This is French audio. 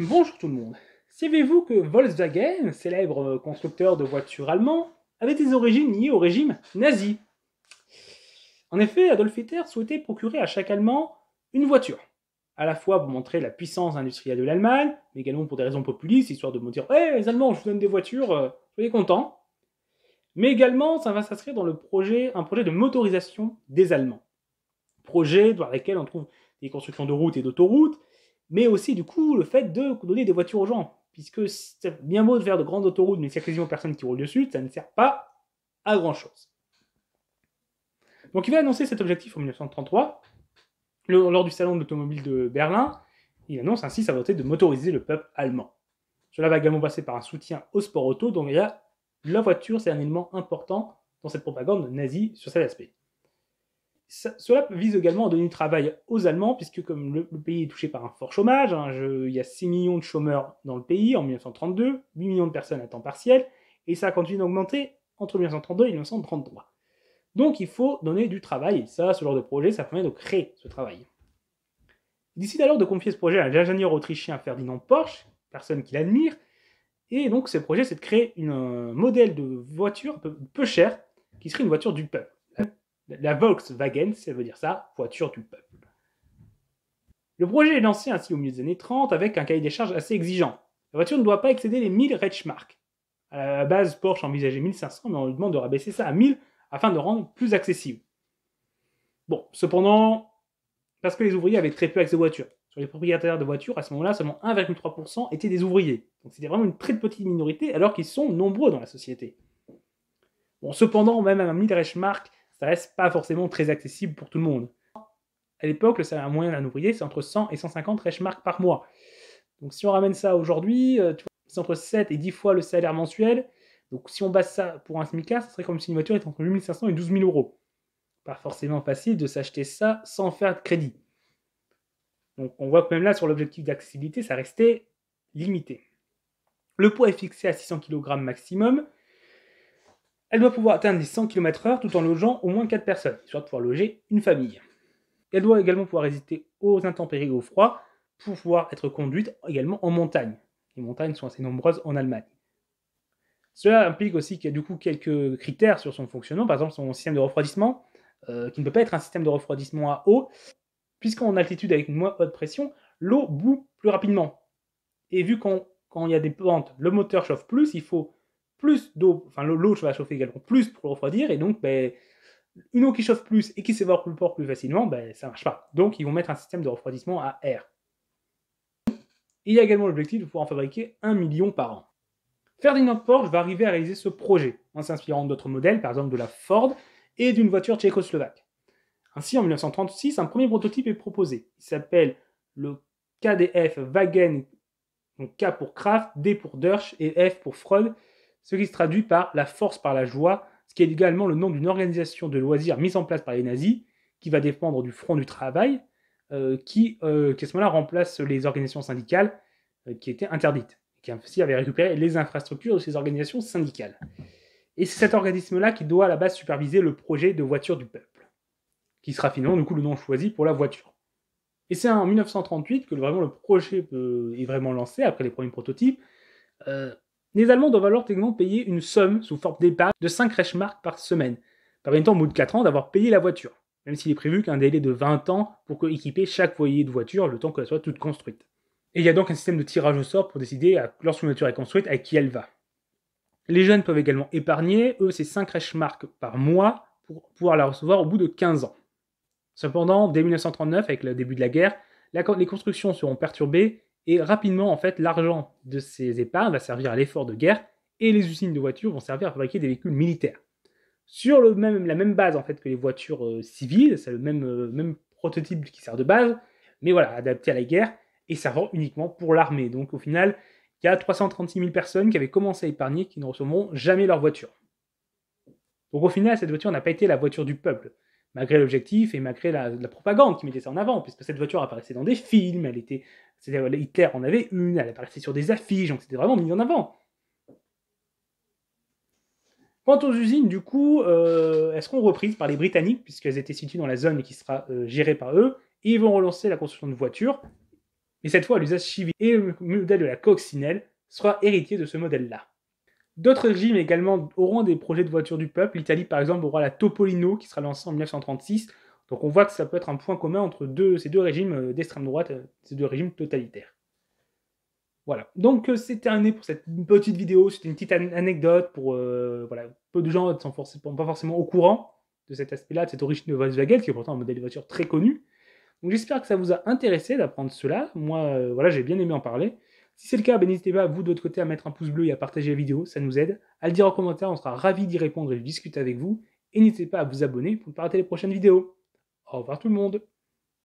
Bonjour tout le monde. Savez-vous que Volkswagen, célèbre euh, constructeur de voitures allemand, avait des origines liées au régime nazi En effet, Adolf Hitler souhaitait procurer à chaque Allemand une voiture, à la fois pour montrer la puissance industrielle de l'Allemagne, mais également pour des raisons populistes, histoire de me dire hey, les Allemands, je vous donne des voitures, euh, soyez contents !» Mais également, ça va s'inscrire dans le projet, un projet de motorisation des Allemands. Projet dans lequel on trouve des constructions de routes et d'autoroutes, mais aussi du coup le fait de donner des voitures aux gens. Puisque c'est bien beau de faire de grandes autoroutes, mais c'est y a quasiment personne qui roule dessus, ça ne sert pas à grand chose. Donc il va annoncer cet objectif en 1933, lors du salon de l'automobile de Berlin. Il annonce ainsi sa volonté de motoriser le peuple allemand. Cela va également passer par un soutien au sport auto, donc la voiture, c'est un élément important dans cette propagande nazie sur cet aspect cela vise également à donner du travail aux Allemands, puisque comme le, pays est touché par un fort chômage, hein, il y a 6 millions de chômeurs dans le pays en 1932, 8 millions de personnes à temps partiel, et ça a continué d'augmenter entre 1932 et 1933. Donc il faut donner du travail, et ça, ce genre de projet, ça permet de créer ce travail. Il décide alors de confier ce projet à l'ingénieur autrichien Ferdinand Porsche, personne qu'il admire, et donc ce projet, c'est de créer un modèle de voiture peu, peu cher, qui serait une voiture du peuple. La Volkswagen, ça veut dire ça, voiture du peuple. Le projet est lancé ainsi au milieu des années 30 avec un cahier des charges assez exigeant. La voiture ne doit pas excéder les 1000 Reichsmark. À la base, Porsche envisageait 1500, mais on lui demande de rabaisser ça à 1000 afin de rendre plus accessible. Bon, cependant, parce que les ouvriers avaient très peu accès aux voitures. Sur les propriétaires de voitures, à ce moment-là, seulement 1,3% étaient des ouvriers. Donc c'était vraiment une très petite minorité alors qu'ils sont nombreux dans la société. Bon, cependant, même à 1000 Reichsmark, ça reste pas forcément très accessible pour tout le monde. À l'époque, le salaire moyen d'un ouvrier, c'est entre 100 et 150 Reichsmark par mois. Donc si on ramène ça aujourd'hui, euh, c'est entre 7 et 10 fois le salaire mensuel. Donc si on base ça pour un smic ce serait comme si une voiture était entre 8500 et 12 000 euros. Pas forcément facile de s'acheter ça sans faire de crédit. Donc on voit que même là, sur l'objectif d'accessibilité, ça restait limité. Le poids est fixé à 600 kg maximum, elle doit pouvoir atteindre les 100 km/h tout en logeant au moins 4 personnes, soit pouvoir loger une famille. Elle doit également pouvoir résister aux intempéries et au froid pour pouvoir être conduite également en montagne. Les montagnes sont assez nombreuses en Allemagne. Cela implique aussi qu'il y a du coup quelques critères sur son fonctionnement, par exemple son système de refroidissement, euh, qui ne peut pas être un système de refroidissement à eau, puisqu'en altitude avec une moins haute pression, l'eau bout plus rapidement. Et vu qu'on quand il y a des pentes, le moteur chauffe plus, il faut plus d'eau, enfin l'eau va chauffer également plus pour le refroidir, et donc ben, une eau qui chauffe plus et qui s'évapore plus plus facilement, ben, ça marche pas. Donc ils vont mettre un système de refroidissement à air. Il y a également l'objectif de pouvoir en fabriquer un million par an. Ferdinand Porsche va arriver à réaliser ce projet en s'inspirant d'autres modèles, par exemple de la Ford et d'une voiture tchécoslovaque. Ainsi, en 1936, un premier prototype est proposé. Il s'appelle le KDF Wagen, donc K pour Kraft, D pour Dersch et F pour Freud, ce qui se traduit par la force par la joie, ce qui est également le nom d'une organisation de loisirs mise en place par les nazis, qui va dépendre du Front du Travail, euh, qui, euh, à ce moment-là remplace les organisations syndicales euh, qui étaient interdites, qui avaient avait récupéré les infrastructures de ces organisations syndicales. Et c'est cet organisme-là qui doit à la base superviser le projet de voiture du peuple, qui sera finalement du coup le nom choisi pour la voiture. Et c'est en 1938 que vraiment le projet est vraiment lancé après les premiers prototypes. Les Allemands doivent alors également payer une somme sous forme d'épargne de 5 Reichsmark par semaine, permettant au bout de 4 ans d'avoir payé la voiture, même s'il est prévu qu'un délai de 20 ans pour équiper chaque foyer de voiture le temps qu'elle soit toute construite. Et il y a donc un système de tirage au sort pour décider, lorsqu'une voiture est construite, à qui elle va. Les jeunes peuvent également épargner, eux, ces 5 Reichsmark par mois pour pouvoir la recevoir au bout de 15 ans. Cependant, dès 1939, avec le début de la guerre, les constructions seront perturbées et rapidement, en fait, l'argent de ces épargnes va servir à l'effort de guerre et les usines de voitures vont servir à fabriquer des véhicules militaires. Sur le même, la même base en fait que les voitures euh, civiles, c'est le même, euh, même prototype qui sert de base, mais voilà, adapté à la guerre et servant uniquement pour l'armée. Donc au final, il y a 336 000 personnes qui avaient commencé à épargner qui ne recevront jamais leur voiture. Donc au final, cette voiture n'a pas été la voiture du peuple, malgré l'objectif et malgré la, la, propagande qui mettait ça en avant, puisque cette voiture apparaissait dans des films, elle était c'est-à-dire, Hitler en avait une, elle apparaissait sur des affiches, donc c'était vraiment mis en avant. Quant aux usines, du coup, euh, elles seront reprises par les Britanniques, puisqu'elles étaient situées dans la zone qui sera euh, gérée par eux, et ils vont relancer la construction de voitures, mais cette fois l'usage civil. Et le modèle de la coccinelle sera héritier de ce modèle-là. D'autres régimes également auront des projets de voitures du peuple. L'Italie, par exemple, aura la Topolino qui sera lancée en 1936 donc on voit que ça peut être un point commun entre ces deux régimes euh, d'extrême droite, euh, ces deux régimes totalitaires. Voilà, donc euh, c'est terminé pour cette petite vidéo, c'était une petite anecdote pour voilà, peu de gens ne sont pas forcément au courant de cet aspect-là, de cette origine de Volkswagen, qui est pourtant un modèle de voiture très connu. Donc j'espère que ça vous a intéressé d'apprendre cela, moi voilà, j'ai bien aimé en parler. Si c'est le cas, ben, n'hésitez pas, vous, de votre côté, à mettre un pouce bleu et à partager la vidéo, ça nous aide. À le dire en commentaire, on sera ravis d'y répondre et de discuter avec vous. Et n'hésitez pas à vous abonner pour ne pas rater les prochaines vidéos. Au revoir tout le monde